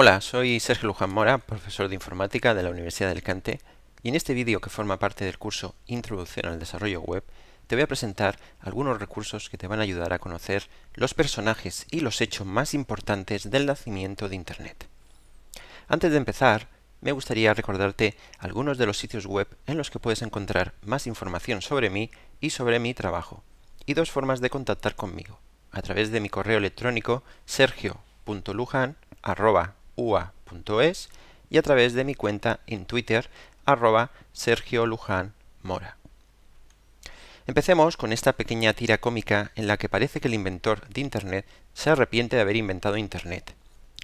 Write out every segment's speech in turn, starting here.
Hola, soy Sergio Luján Mora, profesor de informática de la Universidad de Alicante, y en este vídeo que forma parte del curso Introducción al Desarrollo Web, te voy a presentar algunos recursos que te van a ayudar a conocer los personajes y los hechos más importantes del nacimiento de Internet. Antes de empezar, me gustaría recordarte algunos de los sitios web en los que puedes encontrar más información sobre mí y sobre mi trabajo, y dos formas de contactar conmigo, a través de mi correo electrónico sergio.lujan.com ua.es y a través de mi cuenta en Twitter, arroba Sergio Luján Mora. Empecemos con esta pequeña tira cómica en la que parece que el inventor de Internet se arrepiente de haber inventado Internet.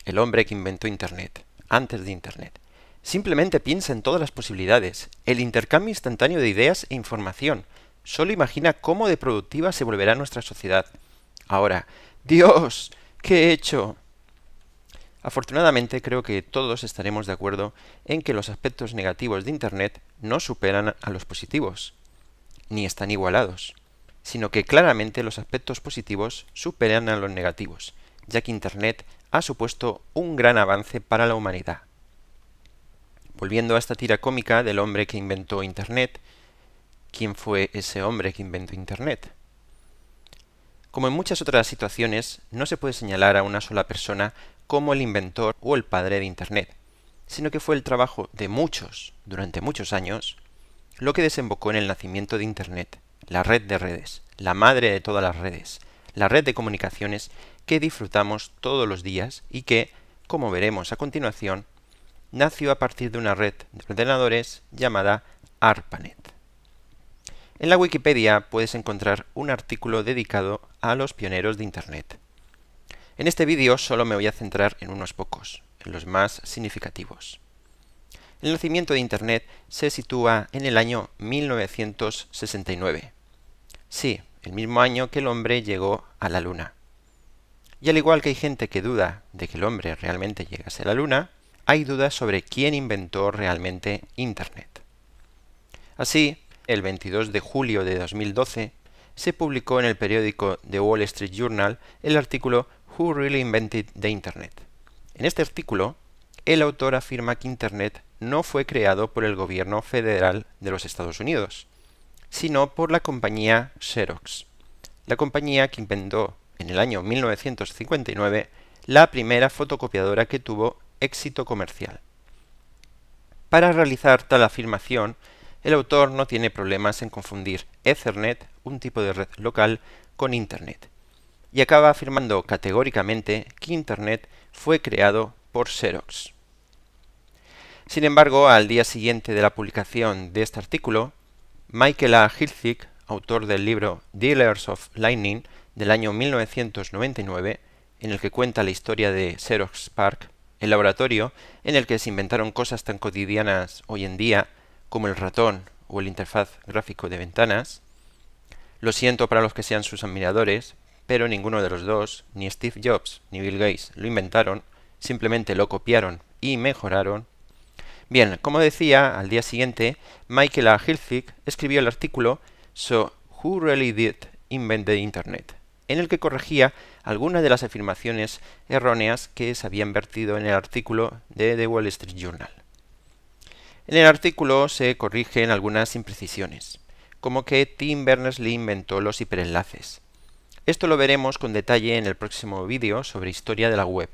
El hombre que inventó Internet, antes de Internet. Simplemente piensa en todas las posibilidades, el intercambio instantáneo de ideas e información. Solo imagina cómo de productiva se volverá nuestra sociedad. Ahora, Dios, ¿qué he hecho? Afortunadamente creo que todos estaremos de acuerdo en que los aspectos negativos de Internet no superan a los positivos, ni están igualados, sino que claramente los aspectos positivos superan a los negativos, ya que Internet ha supuesto un gran avance para la humanidad. Volviendo a esta tira cómica del hombre que inventó Internet, ¿quién fue ese hombre que inventó Internet? Como en muchas otras situaciones, no se puede señalar a una sola persona como el inventor o el padre de Internet, sino que fue el trabajo de muchos durante muchos años lo que desembocó en el nacimiento de Internet, la red de redes, la madre de todas las redes, la red de comunicaciones que disfrutamos todos los días y que, como veremos a continuación, nació a partir de una red de ordenadores llamada ARPANET. En la Wikipedia puedes encontrar un artículo dedicado a los pioneros de Internet. En este vídeo solo me voy a centrar en unos pocos, en los más significativos. El nacimiento de Internet se sitúa en el año 1969. Sí, el mismo año que el hombre llegó a la Luna. Y al igual que hay gente que duda de que el hombre realmente llegase a la Luna, hay dudas sobre quién inventó realmente Internet. Así, el 22 de julio de 2012, se publicó en el periódico The Wall Street Journal el artículo Who Really Invented the Internet? En este artículo, el autor afirma que Internet no fue creado por el gobierno federal de los Estados Unidos, sino por la compañía Xerox, la compañía que inventó en el año 1959 la primera fotocopiadora que tuvo éxito comercial. Para realizar tal afirmación, el autor no tiene problemas en confundir Ethernet, un tipo de red local, con Internet, y acaba afirmando categóricamente que Internet fue creado por Xerox. Sin embargo, al día siguiente de la publicación de este artículo, Michael A. Hiltzik, autor del libro Dealers of Lightning del año 1999, en el que cuenta la historia de Xerox Park, el laboratorio en el que se inventaron cosas tan cotidianas hoy en día como el ratón o el interfaz gráfico de ventanas. Lo siento para los que sean sus admiradores, pero ninguno de los dos, ni Steve Jobs ni Bill Gates, lo inventaron, simplemente lo copiaron y mejoraron. Bien, como decía, al día siguiente, Michael A. escribió el artículo So Who Really Did Invent the Internet, en el que corregía algunas de las afirmaciones erróneas que se habían vertido en el artículo de The Wall Street Journal. En el artículo se corrigen algunas imprecisiones, como que Tim Berners-Lee inventó los hiperenlaces, esto lo veremos con detalle en el próximo vídeo sobre historia de la web.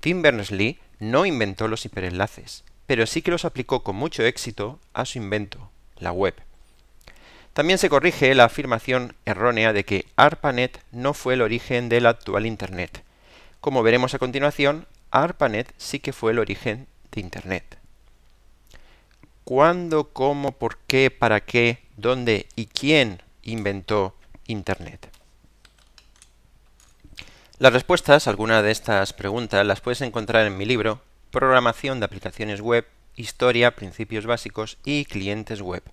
Tim Berners-Lee no inventó los hiperenlaces, pero sí que los aplicó con mucho éxito a su invento, la web. También se corrige la afirmación errónea de que ARPANET no fue el origen del actual Internet. Como veremos a continuación, ARPANET sí que fue el origen de Internet. ¿Cuándo, cómo, por qué, para qué, dónde y quién inventó Internet? Las respuestas a alguna de estas preguntas las puedes encontrar en mi libro Programación de aplicaciones web, Historia, Principios básicos y Clientes web,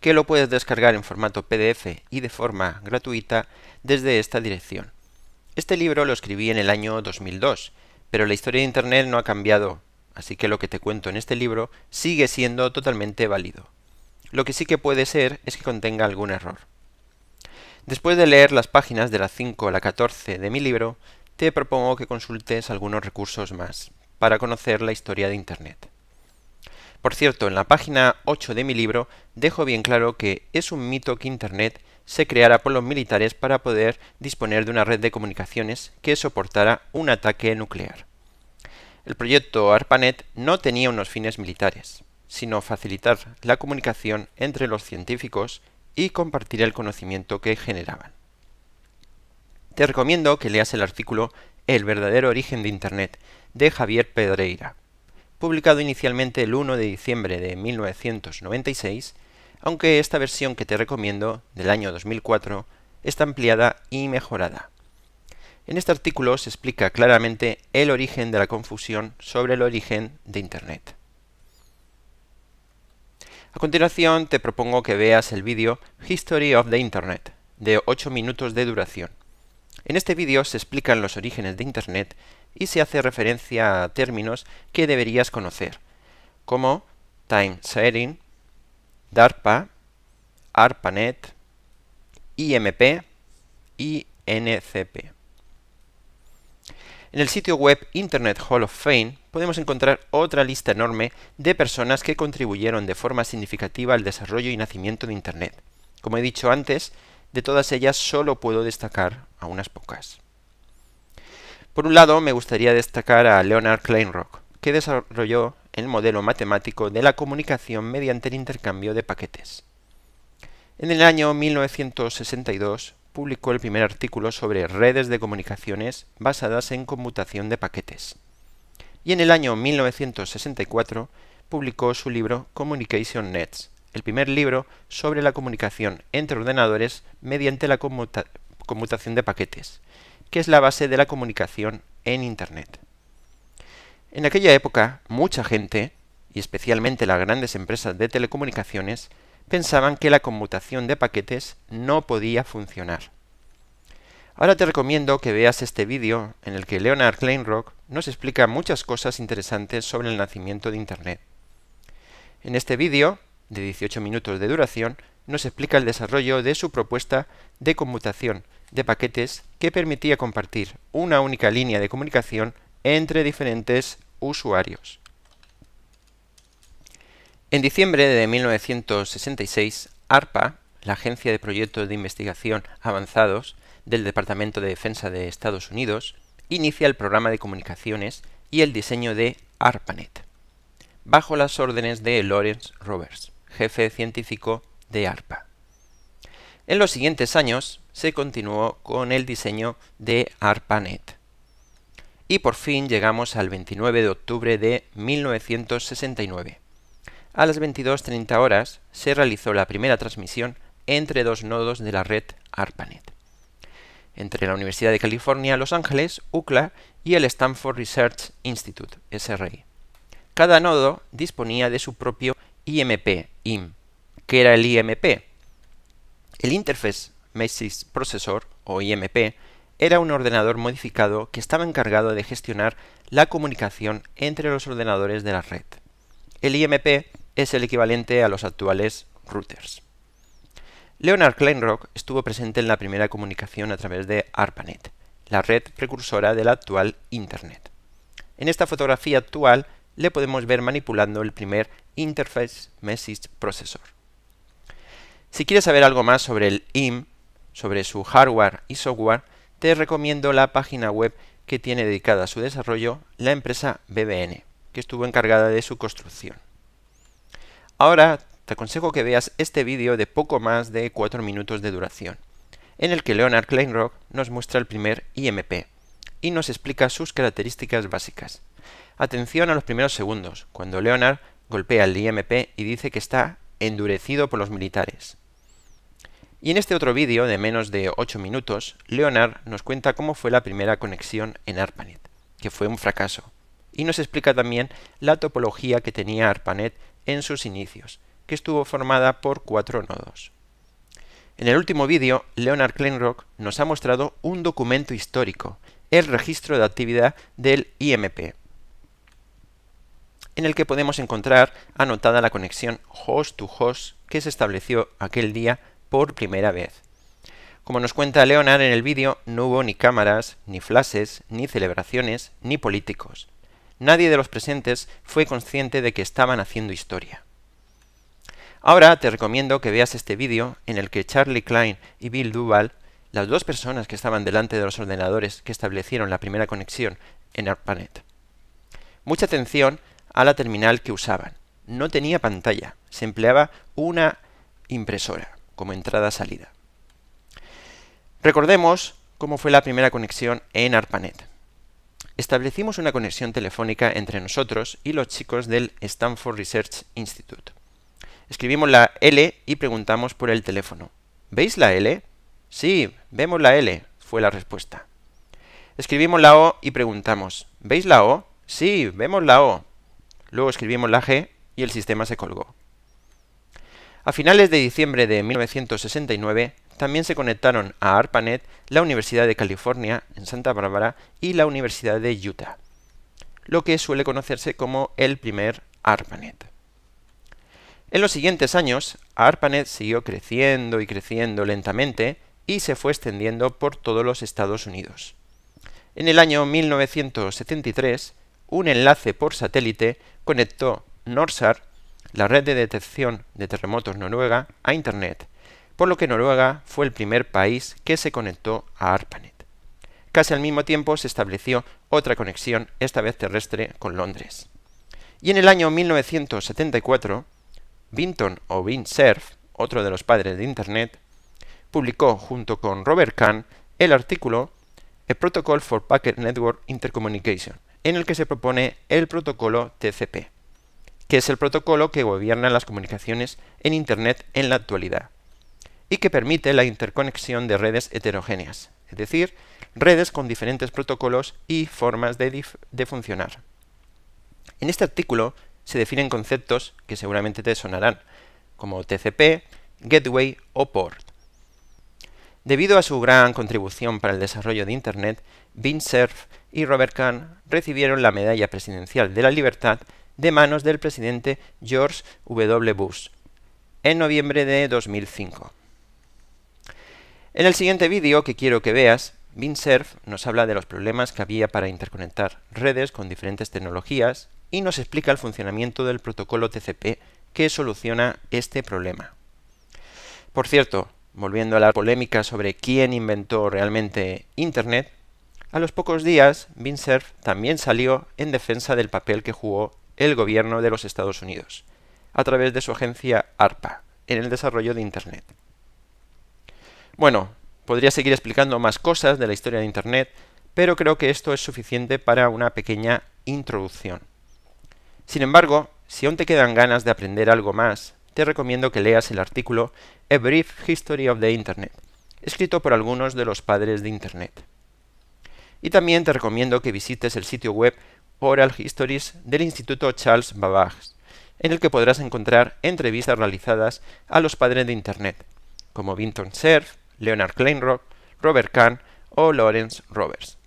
que lo puedes descargar en formato PDF y de forma gratuita desde esta dirección. Este libro lo escribí en el año 2002, pero la historia de Internet no ha cambiado, así que lo que te cuento en este libro sigue siendo totalmente válido. Lo que sí que puede ser es que contenga algún error. Después de leer las páginas de la 5 a la 14 de mi libro, te propongo que consultes algunos recursos más para conocer la historia de Internet. Por cierto, en la página 8 de mi libro dejo bien claro que es un mito que Internet se creara por los militares para poder disponer de una red de comunicaciones que soportara un ataque nuclear. El proyecto ARPANET no tenía unos fines militares, sino facilitar la comunicación entre los científicos y compartir el conocimiento que generaban. Te recomiendo que leas el artículo El verdadero origen de Internet de Javier Pedreira, publicado inicialmente el 1 de diciembre de 1996, aunque esta versión que te recomiendo, del año 2004, está ampliada y mejorada. En este artículo se explica claramente el origen de la confusión sobre el origen de Internet. A continuación te propongo que veas el vídeo History of the Internet, de 8 minutos de duración. En este vídeo se explican los orígenes de Internet y se hace referencia a términos que deberías conocer, como time sharing, DARPA, ARPANET, IMP y NCP. En el sitio web Internet Hall of Fame podemos encontrar otra lista enorme de personas que contribuyeron de forma significativa al desarrollo y nacimiento de Internet. Como he dicho antes, de todas ellas solo puedo destacar a unas pocas. Por un lado, me gustaría destacar a Leonard Kleinrock, que desarrolló el modelo matemático de la comunicación mediante el intercambio de paquetes. En el año 1962 publicó el primer artículo sobre redes de comunicaciones basadas en conmutación de paquetes. Y en el año 1964 publicó su libro Communication Nets, el primer libro sobre la comunicación entre ordenadores mediante la conmutación de paquetes, que es la base de la comunicación en Internet. En aquella época, mucha gente, y especialmente las grandes empresas de telecomunicaciones, pensaban que la conmutación de paquetes no podía funcionar. Ahora te recomiendo que veas este vídeo en el que Leonard Kleinrock nos explica muchas cosas interesantes sobre el nacimiento de Internet. En este vídeo, de 18 minutos de duración, nos explica el desarrollo de su propuesta de conmutación de paquetes que permitía compartir una única línea de comunicación entre diferentes usuarios. En diciembre de 1966, ARPA, la Agencia de Proyectos de Investigación Avanzados del Departamento de Defensa de Estados Unidos, inicia el programa de comunicaciones y el diseño de ARPANET, bajo las órdenes de Lawrence Roberts, jefe científico de ARPA. En los siguientes años se continuó con el diseño de ARPANET. Y por fin llegamos al 29 de octubre de 1969 a las 22.30 horas se realizó la primera transmisión entre dos nodos de la red ARPANET, entre la Universidad de California Los Ángeles, UCLA, y el Stanford Research Institute, SRI. Cada nodo disponía de su propio IMP, IM, que era el IMP. El Interface Message Processor, o IMP, era un ordenador modificado que estaba encargado de gestionar la comunicación entre los ordenadores de la red. El IMP es el equivalente a los actuales routers. Leonard Kleinrock estuvo presente en la primera comunicación a través de ARPANET, la red precursora del actual Internet. En esta fotografía actual le podemos ver manipulando el primer Interface Message Processor. Si quieres saber algo más sobre el IM, sobre su hardware y software, te recomiendo la página web que tiene dedicada a su desarrollo la empresa BBN, que estuvo encargada de su construcción. Ahora te aconsejo que veas este vídeo de poco más de 4 minutos de duración, en el que Leonard Kleinrock nos muestra el primer IMP y nos explica sus características básicas. Atención a los primeros segundos, cuando Leonard golpea el IMP y dice que está endurecido por los militares. Y en este otro vídeo de menos de 8 minutos, Leonard nos cuenta cómo fue la primera conexión en ARPANET, que fue un fracaso, y nos explica también la topología que tenía ARPANET en sus inicios, que estuvo formada por cuatro nodos. En el último vídeo, Leonard Kleinrock nos ha mostrado un documento histórico, el registro de actividad del IMP, en el que podemos encontrar anotada la conexión host to host que se estableció aquel día por primera vez. Como nos cuenta Leonard en el vídeo, no hubo ni cámaras, ni flashes, ni celebraciones, ni políticos. Nadie de los presentes fue consciente de que estaban haciendo historia. Ahora te recomiendo que veas este vídeo en el que Charlie Klein y Bill Duval, las dos personas que estaban delante de los ordenadores que establecieron la primera conexión en ARPANET. Mucha atención a la terminal que usaban. No tenía pantalla, se empleaba una impresora como entrada-salida. Recordemos cómo fue la primera conexión en ARPANET establecimos una conexión telefónica entre nosotros y los chicos del Stanford Research Institute. Escribimos la L y preguntamos por el teléfono. ¿Veis la L? Sí, vemos la L, fue la respuesta. Escribimos la O y preguntamos, ¿veis la O? Sí, vemos la O. Luego escribimos la G y el sistema se colgó. A finales de diciembre de 1969, también se conectaron a ARPANET la Universidad de California en Santa Bárbara y la Universidad de Utah, lo que suele conocerse como el primer ARPANET. En los siguientes años, ARPANET siguió creciendo y creciendo lentamente y se fue extendiendo por todos los Estados Unidos. En el año 1973, un enlace por satélite conectó NORSAR la red de detección de terremotos noruega a Internet, por lo que Noruega fue el primer país que se conectó a ARPANET. Casi al mismo tiempo se estableció otra conexión, esta vez terrestre, con Londres. Y en el año 1974, Vinton o Cerf, otro de los padres de Internet, publicó junto con Robert Kahn el artículo A Protocol for Packet Network Intercommunication, en el que se propone el protocolo TCP que es el protocolo que gobierna las comunicaciones en Internet en la actualidad y que permite la interconexión de redes heterogéneas, es decir, redes con diferentes protocolos y formas de, funcionar. En este artículo se definen conceptos que seguramente te sonarán, como TCP, Gateway o Port. Debido a su gran contribución para el desarrollo de Internet, Cerf y Robert Kahn recibieron la Medalla Presidencial de la Libertad de manos del presidente George W. Bush en noviembre de 2005. En el siguiente vídeo que quiero que veas, Binsurf nos habla de los problemas que había para interconectar redes con diferentes tecnologías y nos explica el funcionamiento del protocolo TCP que soluciona este problema. Por cierto, volviendo a la polémica sobre quién inventó realmente Internet, a los pocos días Binsurf también salió en defensa del papel que jugó el gobierno de los Estados Unidos, a través de su agencia ARPA, en el desarrollo de Internet. Bueno, podría seguir explicando más cosas de la historia de Internet, pero creo que esto es suficiente para una pequeña introducción. Sin embargo, si aún te quedan ganas de aprender algo más, te recomiendo que leas el artículo A Brief History of the Internet, escrito por algunos de los padres de Internet. Y también te recomiendo que visites el sitio web Oral Histories del Instituto Charles Babbage, en el que podrás encontrar entrevistas realizadas a los padres de Internet, como Vinton Cerf, Leonard Kleinrock, Robert Kahn o Lawrence Roberts.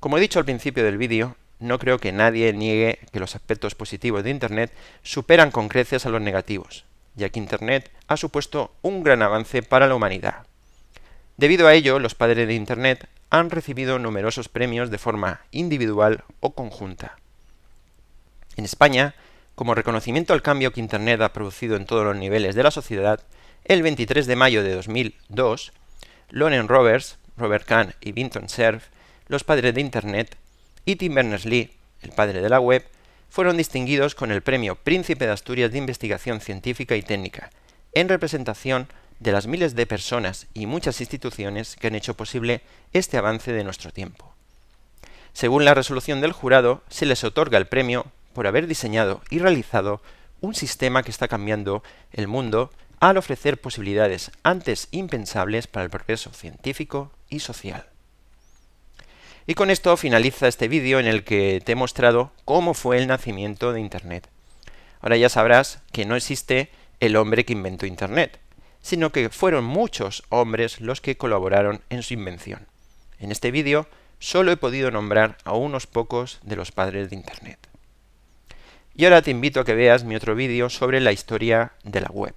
Como he dicho al principio del vídeo, no creo que nadie niegue que los aspectos positivos de Internet superan con creces a los negativos, ya que Internet ha supuesto un gran avance para la humanidad. Debido a ello, los padres de Internet han recibido numerosos premios de forma individual o conjunta. En España, como reconocimiento al cambio que Internet ha producido en todos los niveles de la sociedad, el 23 de mayo de 2002, Lonen Roberts, Robert Kahn y Vinton Cerf, los padres de Internet, y Tim Berners-Lee, el padre de la web, fueron distinguidos con el Premio Príncipe de Asturias de Investigación Científica y Técnica, en representación de las miles de personas y muchas instituciones que han hecho posible este avance de nuestro tiempo. Según la resolución del jurado, se les otorga el premio por haber diseñado y realizado un sistema que está cambiando el mundo al ofrecer posibilidades antes impensables para el progreso científico y social. Y con esto finaliza este vídeo en el que te he mostrado cómo fue el nacimiento de Internet. Ahora ya sabrás que no existe el hombre que inventó Internet, sino que fueron muchos hombres los que colaboraron en su invención. En este vídeo solo he podido nombrar a unos pocos de los padres de Internet. Y ahora te invito a que veas mi otro vídeo sobre la historia de la web.